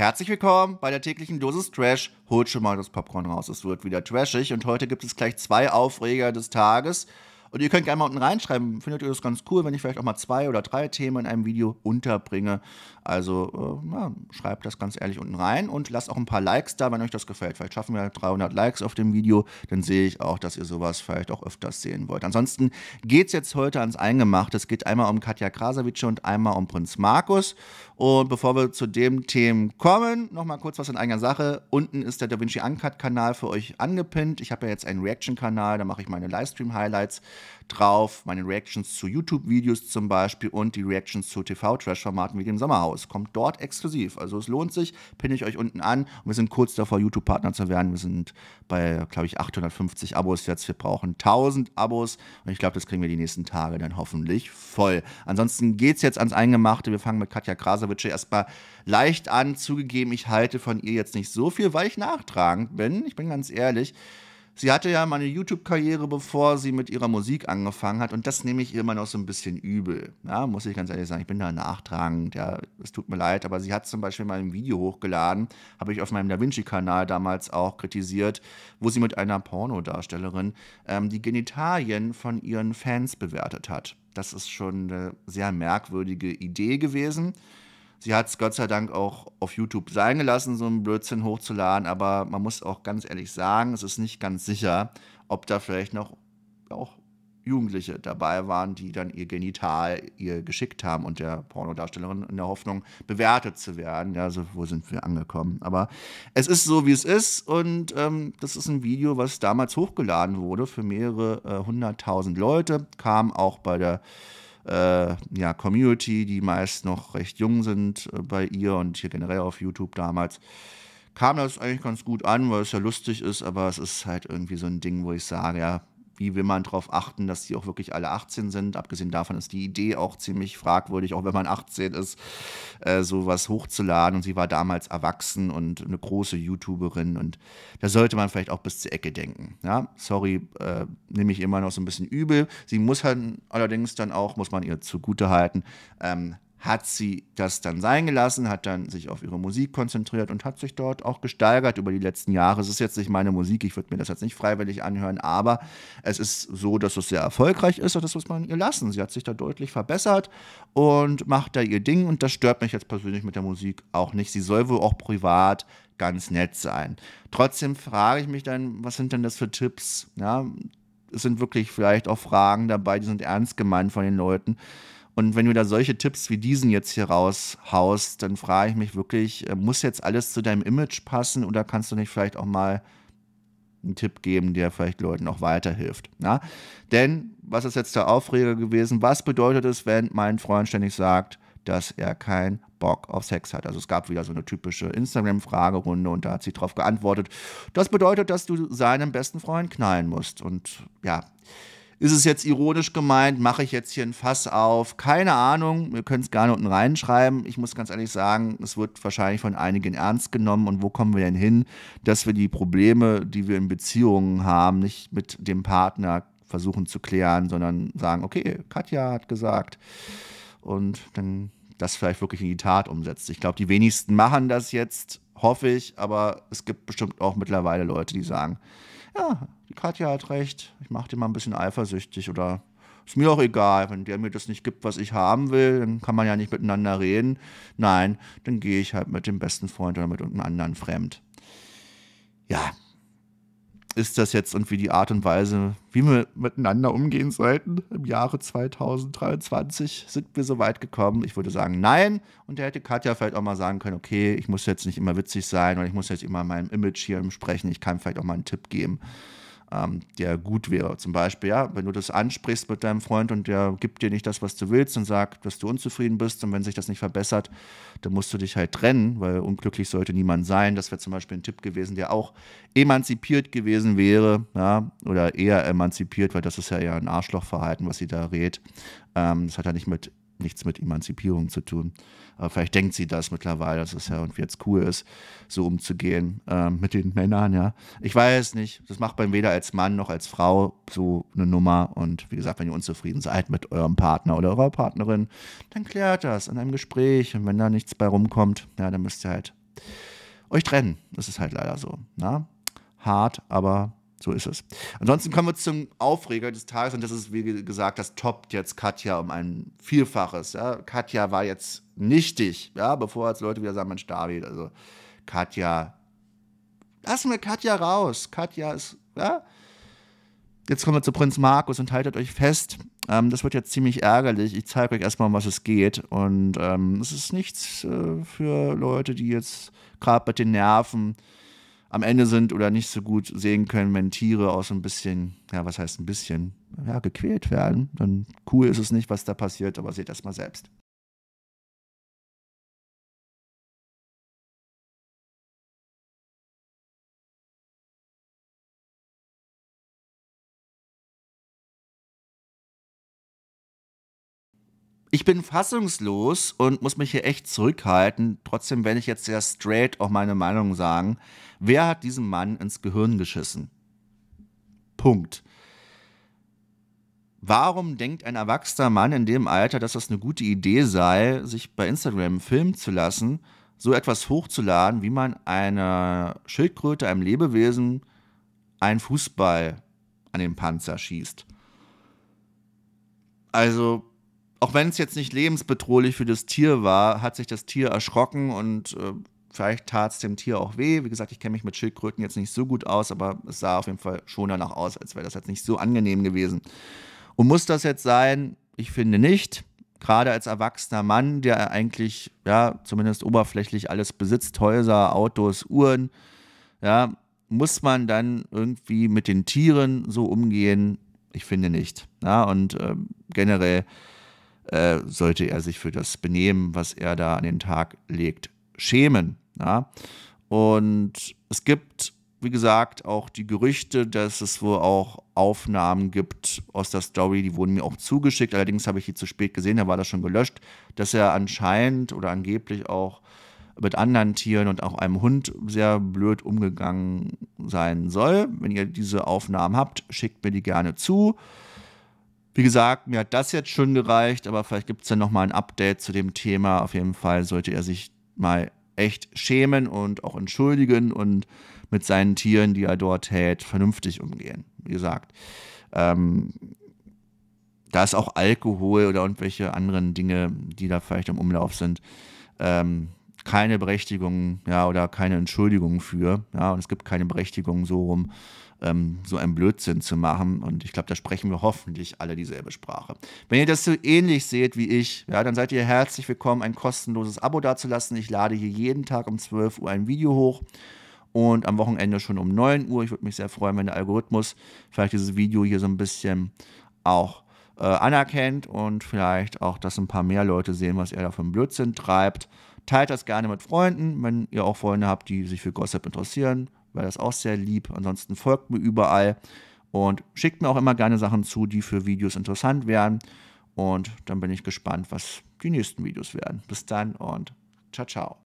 Herzlich willkommen bei der täglichen Dosis Trash. Holt schon mal das Popcorn raus, es wird wieder trashig. Und heute gibt es gleich zwei Aufreger des Tages. Und ihr könnt gerne mal unten reinschreiben, findet ihr das ganz cool, wenn ich vielleicht auch mal zwei oder drei Themen in einem Video unterbringe. Also äh, na, schreibt das ganz ehrlich unten rein und lasst auch ein paar Likes da, wenn euch das gefällt. Vielleicht schaffen wir 300 Likes auf dem Video, dann sehe ich auch, dass ihr sowas vielleicht auch öfters sehen wollt. Ansonsten geht es jetzt heute ans Eingemachte. Es geht einmal um Katja Krasavice und einmal um Prinz Markus. Und bevor wir zu dem Thema kommen, nochmal kurz was in eigener Sache. Unten ist der DaVinci Uncut-Kanal für euch angepinnt. Ich habe ja jetzt einen Reaction-Kanal, da mache ich meine Livestream-Highlights drauf, meine Reactions zu YouTube-Videos zum Beispiel und die Reactions zu TV-Trash-Formaten wie dem Sommerhaus. Kommt dort exklusiv. Also es lohnt sich, pinne ich euch unten an. Wir sind kurz davor, YouTube-Partner zu werden. Wir sind bei, glaube ich, 850 Abos jetzt. Wir brauchen 1000 Abos und ich glaube, das kriegen wir die nächsten Tage dann hoffentlich voll. Ansonsten geht es jetzt ans Eingemachte. Wir fangen mit Katja Krasowitsche erstmal leicht an. Zugegeben, ich halte von ihr jetzt nicht so viel, weil ich nachtragend bin. Ich bin ganz ehrlich. Sie hatte ja mal eine YouTube-Karriere, bevor sie mit ihrer Musik angefangen hat. Und das nehme ich ihr immer noch so ein bisschen übel. Ja, muss ich ganz ehrlich sagen, ich bin da nachtragend. Ja, es tut mir leid, aber sie hat zum Beispiel mal ein Video hochgeladen, habe ich auf meinem Da Vinci-Kanal damals auch kritisiert, wo sie mit einer Pornodarstellerin ähm, die Genitalien von ihren Fans bewertet hat. Das ist schon eine sehr merkwürdige Idee gewesen. Sie hat es Gott sei Dank auch auf YouTube sein gelassen, so einen Blödsinn hochzuladen, aber man muss auch ganz ehrlich sagen, es ist nicht ganz sicher, ob da vielleicht noch auch Jugendliche dabei waren, die dann ihr Genital ihr geschickt haben und der Pornodarstellerin in der Hoffnung bewertet zu werden. Ja, also wo sind wir angekommen? Aber es ist so, wie es ist und ähm, das ist ein Video, was damals hochgeladen wurde für mehrere äh, hunderttausend äh, Leute, kam auch bei der äh, ja, Community, die meist noch recht jung sind äh, bei ihr und hier generell auf YouTube damals, kam das eigentlich ganz gut an, weil es ja lustig ist, aber es ist halt irgendwie so ein Ding, wo ich sage, ja, wie will man darauf achten, dass die auch wirklich alle 18 sind. Abgesehen davon ist die Idee auch ziemlich fragwürdig, auch wenn man 18 ist, äh, sowas hochzuladen. Und sie war damals erwachsen und eine große YouTuberin. Und da sollte man vielleicht auch bis zur Ecke denken. Ja? Sorry, äh, nehme ich immer noch so ein bisschen übel. Sie muss halt allerdings dann auch, muss man ihr zugutehalten, ähm, hat sie das dann sein gelassen, hat dann sich auf ihre Musik konzentriert und hat sich dort auch gesteigert über die letzten Jahre. Es ist jetzt nicht meine Musik, ich würde mir das jetzt nicht freiwillig anhören, aber es ist so, dass es sehr erfolgreich ist und das muss man ihr lassen. Sie hat sich da deutlich verbessert und macht da ihr Ding und das stört mich jetzt persönlich mit der Musik auch nicht. Sie soll wohl auch privat ganz nett sein. Trotzdem frage ich mich dann, was sind denn das für Tipps? Ja, es sind wirklich vielleicht auch Fragen dabei, die sind ernst gemeint von den Leuten und wenn du da solche Tipps wie diesen jetzt hier raushaust, dann frage ich mich wirklich, äh, muss jetzt alles zu deinem Image passen oder kannst du nicht vielleicht auch mal einen Tipp geben, der vielleicht Leuten auch weiterhilft? Na? Denn was ist jetzt der Aufreger gewesen? Was bedeutet es, wenn mein Freund ständig sagt, dass er keinen Bock auf Sex hat. Also es gab wieder so eine typische Instagram-Fragerunde und da hat sie drauf geantwortet. Das bedeutet, dass du seinem besten Freund knallen musst. Und ja, ist es jetzt ironisch gemeint? Mache ich jetzt hier ein Fass auf? Keine Ahnung. Wir können es gerne unten reinschreiben. Ich muss ganz ehrlich sagen, es wird wahrscheinlich von einigen ernst genommen. Und wo kommen wir denn hin, dass wir die Probleme, die wir in Beziehungen haben, nicht mit dem Partner versuchen zu klären, sondern sagen, okay, Katja hat gesagt. Und dann das vielleicht wirklich in die Tat umsetzt. Ich glaube, die wenigsten machen das jetzt, hoffe ich, aber es gibt bestimmt auch mittlerweile Leute, die sagen, ja, die Katja hat recht, ich mache den mal ein bisschen eifersüchtig oder ist mir auch egal, wenn der mir das nicht gibt, was ich haben will, dann kann man ja nicht miteinander reden. Nein, dann gehe ich halt mit dem besten Freund oder mit irgendeinem anderen fremd. Ja, ist das jetzt irgendwie die Art und Weise, wie wir miteinander umgehen sollten im Jahre 2023? Sind wir so weit gekommen? Ich würde sagen, nein. Und da hätte Katja vielleicht auch mal sagen können, okay, ich muss jetzt nicht immer witzig sein und ich muss jetzt immer meinem Image hier sprechen. Ich kann vielleicht auch mal einen Tipp geben ähm, der gut wäre. Zum Beispiel, ja, wenn du das ansprichst mit deinem Freund und der gibt dir nicht das, was du willst und sagt, dass du unzufrieden bist und wenn sich das nicht verbessert, dann musst du dich halt trennen, weil unglücklich sollte niemand sein. Das wäre zum Beispiel ein Tipp gewesen, der auch emanzipiert gewesen wäre, ja, oder eher emanzipiert, weil das ist ja eher ein Arschlochverhalten, was sie da rät. Ähm, das hat ja nicht mit nichts mit Emanzipierung zu tun. Aber vielleicht denkt sie das mittlerweile, dass es ja irgendwie jetzt cool ist, so umzugehen ähm, mit den Männern, ja. Ich weiß nicht. Das macht man weder als Mann noch als Frau so eine Nummer. Und wie gesagt, wenn ihr unzufrieden seid mit eurem Partner oder eurer Partnerin, dann klärt das in einem Gespräch. Und wenn da nichts bei rumkommt, ja, dann müsst ihr halt euch trennen. Das ist halt leider so. Na? Hart, aber so ist es. Ansonsten kommen wir zum Aufreger des Tages und das ist, wie gesagt, das toppt jetzt Katja um ein Vielfaches. Ja. Katja war jetzt nichtig, ja, bevor jetzt Leute wieder sagen, man David, also Katja, lassen wir Katja raus. Katja ist, ja. Jetzt kommen wir zu Prinz Markus und haltet euch fest. Ähm, das wird jetzt ziemlich ärgerlich. Ich zeige euch erstmal, um was es geht. Und ähm, es ähm, ist nichts äh, für Leute, die jetzt gerade mit den Nerven am Ende sind oder nicht so gut sehen können, wenn Tiere auch so ein bisschen, ja, was heißt ein bisschen, ja, gequält werden. Dann cool ist es nicht, was da passiert, aber seht das mal selbst. ich bin fassungslos und muss mich hier echt zurückhalten. Trotzdem werde ich jetzt sehr straight auch meine Meinung sagen. Wer hat diesem Mann ins Gehirn geschissen? Punkt. Warum denkt ein erwachsener Mann in dem Alter, dass das eine gute Idee sei, sich bei Instagram filmen zu lassen, so etwas hochzuladen, wie man einer Schildkröte, einem Lebewesen, einen Fußball an den Panzer schießt? Also, auch wenn es jetzt nicht lebensbedrohlich für das Tier war, hat sich das Tier erschrocken und äh, vielleicht tat es dem Tier auch weh. Wie gesagt, ich kenne mich mit Schildkröten jetzt nicht so gut aus, aber es sah auf jeden Fall schon danach aus, als wäre das jetzt nicht so angenehm gewesen. Und muss das jetzt sein? Ich finde nicht. Gerade als erwachsener Mann, der eigentlich, ja, zumindest oberflächlich alles besitzt, Häuser, Autos, Uhren, ja, muss man dann irgendwie mit den Tieren so umgehen? Ich finde nicht. Ja, und äh, generell äh, sollte er sich für das Benehmen, was er da an den Tag legt, schämen. Ja? Und es gibt, wie gesagt, auch die Gerüchte, dass es wohl auch Aufnahmen gibt aus der Story, die wurden mir auch zugeschickt, allerdings habe ich die zu spät gesehen, da war das schon gelöscht, dass er anscheinend oder angeblich auch mit anderen Tieren und auch einem Hund sehr blöd umgegangen sein soll. Wenn ihr diese Aufnahmen habt, schickt mir die gerne zu. Wie gesagt, mir hat das jetzt schon gereicht, aber vielleicht gibt es dann nochmal ein Update zu dem Thema. Auf jeden Fall sollte er sich mal echt schämen und auch entschuldigen und mit seinen Tieren, die er dort hält, vernünftig umgehen. Wie gesagt, ähm, da ist auch Alkohol oder irgendwelche anderen Dinge, die da vielleicht im Umlauf sind, ähm, keine Berechtigung, ja, oder keine Entschuldigung für, ja, und es gibt keine Berechtigung so rum, ähm, so einen Blödsinn zu machen. Und ich glaube, da sprechen wir hoffentlich alle dieselbe Sprache. Wenn ihr das so ähnlich seht wie ich, ja, dann seid ihr herzlich willkommen, ein kostenloses Abo dazulassen. Ich lade hier jeden Tag um 12 Uhr ein Video hoch und am Wochenende schon um 9 Uhr. Ich würde mich sehr freuen, wenn der Algorithmus vielleicht dieses Video hier so ein bisschen auch äh, anerkennt und vielleicht auch, dass ein paar mehr Leute sehen, was er da für einen Blödsinn treibt. Teilt das gerne mit Freunden, wenn ihr auch Freunde habt, die sich für Gossip interessieren, wäre das auch sehr lieb. Ansonsten folgt mir überall und schickt mir auch immer gerne Sachen zu, die für Videos interessant wären. Und dann bin ich gespannt, was die nächsten Videos werden. Bis dann und ciao, ciao.